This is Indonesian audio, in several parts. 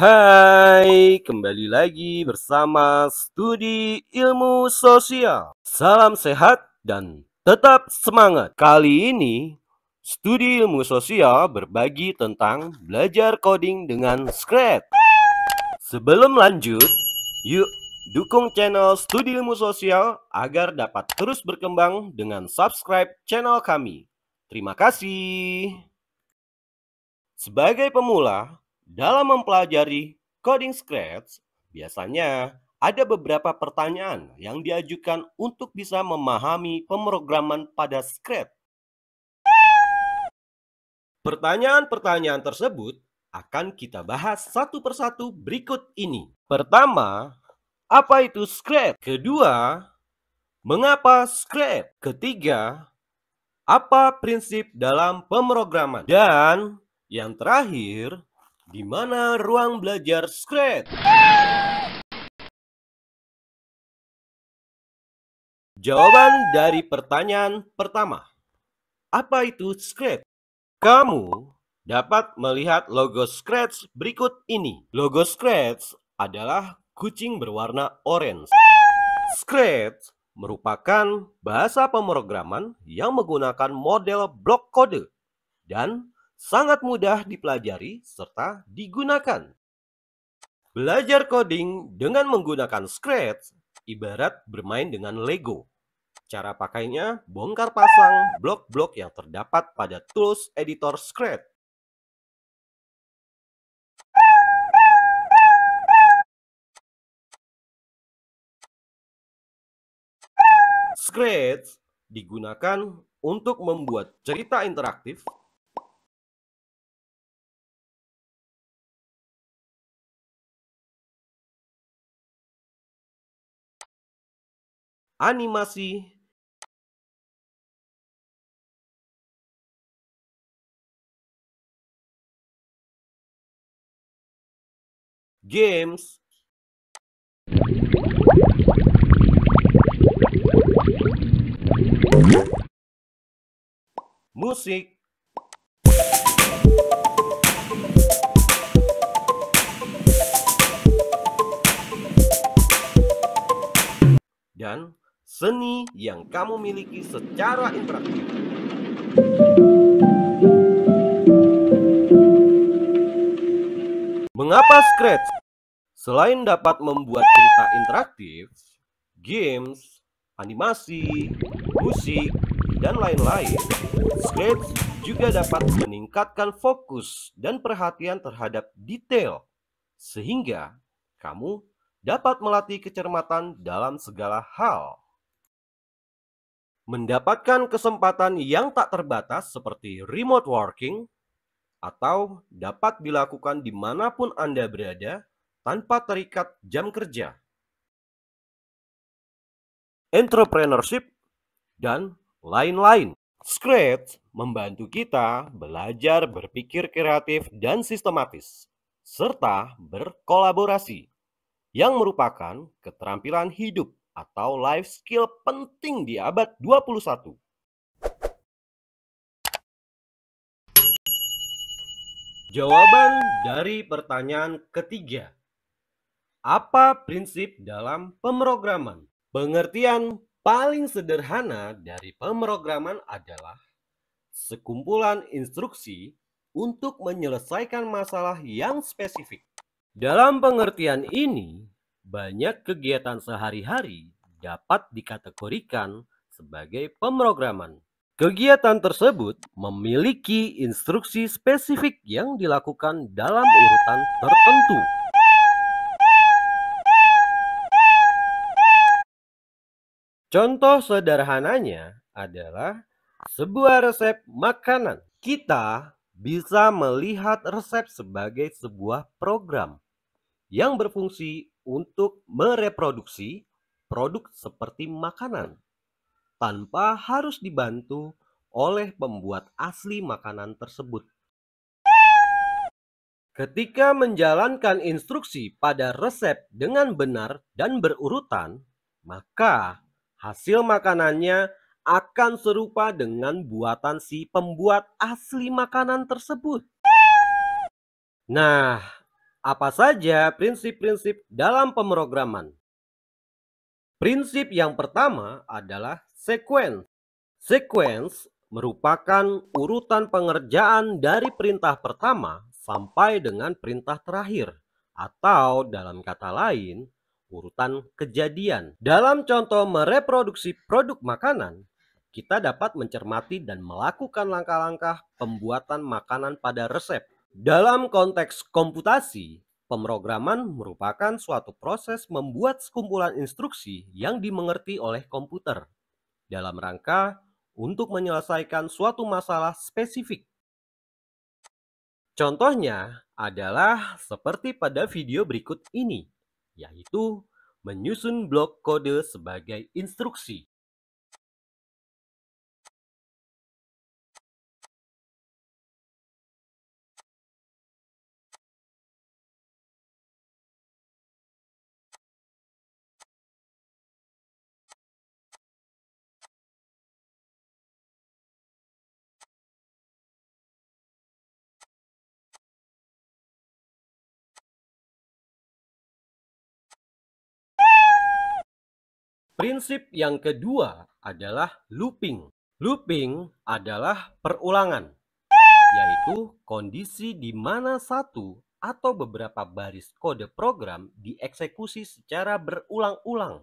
Hai, kembali lagi bersama Studi Ilmu Sosial. Salam sehat dan tetap semangat. Kali ini, Studi Ilmu Sosial berbagi tentang belajar coding dengan Scratch. Sebelum lanjut, yuk dukung channel Studi Ilmu Sosial agar dapat terus berkembang dengan subscribe channel kami. Terima kasih. Sebagai pemula, dalam mempelajari coding scratch, biasanya ada beberapa pertanyaan yang diajukan untuk bisa memahami pemrograman pada Scratch. Pertanyaan-pertanyaan tersebut akan kita bahas satu persatu berikut ini. Pertama, apa itu Scratch? Kedua, mengapa Scratch? Ketiga, apa prinsip dalam pemrograman? Dan yang terakhir, di mana ruang belajar Scratch. Jawaban dari pertanyaan pertama. Apa itu Scratch? Kamu dapat melihat logo Scratch berikut ini. Logo Scratch adalah kucing berwarna orange. Scratch merupakan bahasa pemrograman yang menggunakan model blok kode dan sangat mudah dipelajari serta digunakan. Belajar coding dengan menggunakan Scratch ibarat bermain dengan Lego. Cara pakainya bongkar pasang blok-blok yang terdapat pada tools editor Scratch. Scratch digunakan untuk membuat cerita interaktif animasi games musik dan seni yang kamu miliki secara interaktif. Mengapa Scratch? Selain dapat membuat cerita interaktif, games, animasi, musik, dan lain-lain, Scratch juga dapat meningkatkan fokus dan perhatian terhadap detail, sehingga kamu dapat melatih kecermatan dalam segala hal mendapatkan kesempatan yang tak terbatas seperti remote working, atau dapat dilakukan dimanapun Anda berada tanpa terikat jam kerja. Entrepreneurship dan lain-lain. Scratch membantu kita belajar berpikir kreatif dan sistematis, serta berkolaborasi, yang merupakan keterampilan hidup atau life skill penting di abad 21. Jawaban dari pertanyaan ketiga. Apa prinsip dalam pemrograman? Pengertian paling sederhana dari pemrograman adalah sekumpulan instruksi untuk menyelesaikan masalah yang spesifik. Dalam pengertian ini, banyak kegiatan sehari-hari dapat dikategorikan sebagai pemrograman. Kegiatan tersebut memiliki instruksi spesifik yang dilakukan dalam urutan tertentu. Contoh sederhananya adalah sebuah resep makanan. Kita bisa melihat resep sebagai sebuah program yang berfungsi untuk mereproduksi produk seperti makanan tanpa harus dibantu oleh pembuat asli makanan tersebut. Ketika menjalankan instruksi pada resep dengan benar dan berurutan, maka hasil makanannya akan serupa dengan buatan si pembuat asli makanan tersebut. Nah, apa saja prinsip-prinsip dalam pemrograman? Prinsip yang pertama adalah sequence. Sequence merupakan urutan pengerjaan dari perintah pertama sampai dengan perintah terakhir atau dalam kata lain urutan kejadian. Dalam contoh mereproduksi produk makanan, kita dapat mencermati dan melakukan langkah-langkah pembuatan makanan pada resep dalam konteks komputasi, pemrograman merupakan suatu proses membuat sekumpulan instruksi yang dimengerti oleh komputer dalam rangka untuk menyelesaikan suatu masalah spesifik. Contohnya adalah seperti pada video berikut ini, yaitu menyusun blok kode sebagai instruksi. Prinsip yang kedua adalah looping. Looping adalah perulangan, yaitu kondisi di mana satu atau beberapa baris kode program dieksekusi secara berulang-ulang.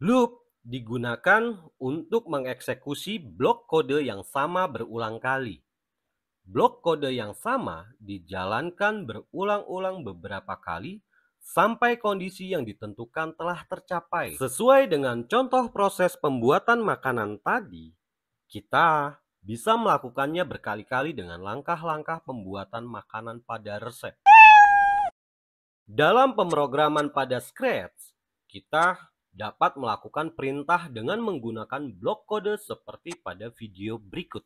Loop digunakan untuk mengeksekusi blok kode yang sama berulang kali. Blok kode yang sama dijalankan berulang-ulang beberapa kali sampai kondisi yang ditentukan telah tercapai. Sesuai dengan contoh proses pembuatan makanan tadi, kita bisa melakukannya berkali-kali dengan langkah-langkah pembuatan makanan pada resep. Dalam pemrograman pada Scratch, kita dapat melakukan perintah dengan menggunakan blok kode seperti pada video berikut.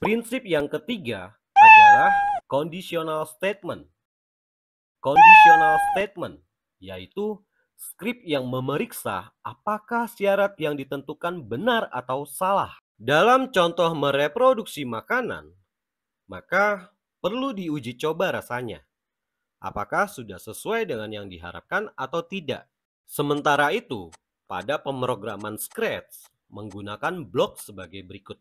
Prinsip yang ketiga adalah conditional statement. Conditional statement yaitu skrip yang memeriksa apakah syarat yang ditentukan benar atau salah. Dalam contoh mereproduksi makanan, maka perlu diuji coba rasanya. Apakah sudah sesuai dengan yang diharapkan atau tidak. Sementara itu, pada pemrograman Scratch menggunakan blok sebagai berikut.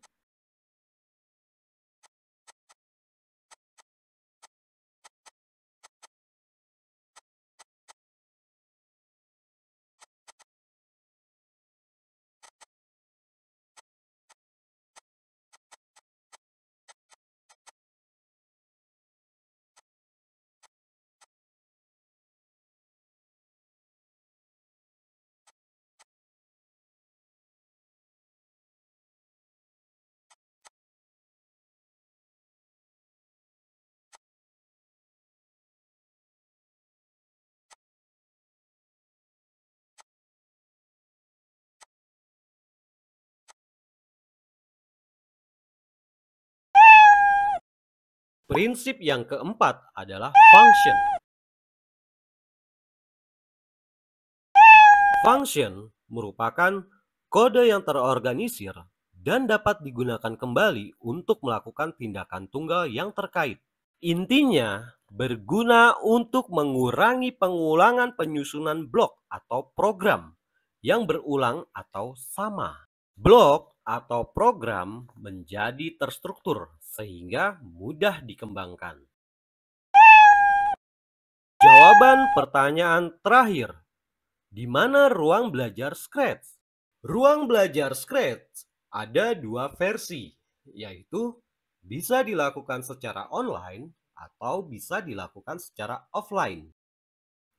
Prinsip yang keempat adalah function. Function merupakan kode yang terorganisir dan dapat digunakan kembali untuk melakukan tindakan tunggal yang terkait. Intinya, berguna untuk mengurangi pengulangan penyusunan blok atau program yang berulang atau sama. Blok atau program menjadi terstruktur sehingga mudah dikembangkan. Jawaban pertanyaan terakhir. Di mana ruang belajar Scratch? Ruang belajar Scratch ada dua versi, yaitu bisa dilakukan secara online atau bisa dilakukan secara offline.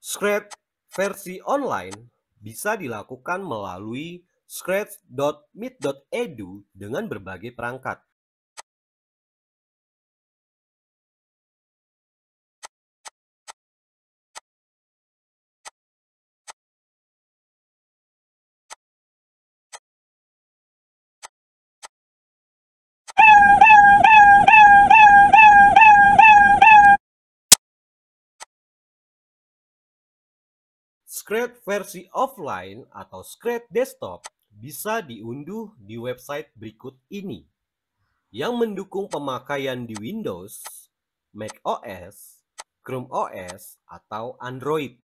Scratch versi online bisa dilakukan melalui scratch.mit.edu dengan berbagai perangkat. Scratch versi offline atau Scratch desktop bisa diunduh di website berikut ini yang mendukung pemakaian di Windows, Mac OS, Chrome OS, atau Android.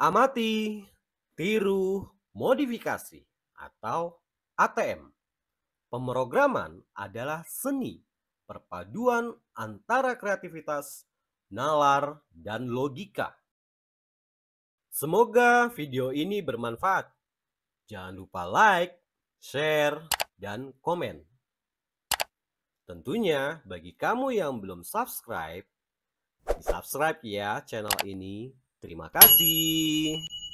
amati, tiru, modifikasi, atau ATM. Pemrograman adalah seni perpaduan antara kreativitas, nalar, dan logika. Semoga video ini bermanfaat. Jangan lupa like, share, dan komen. Tentunya bagi kamu yang belum subscribe, subscribe ya channel ini Terima kasih.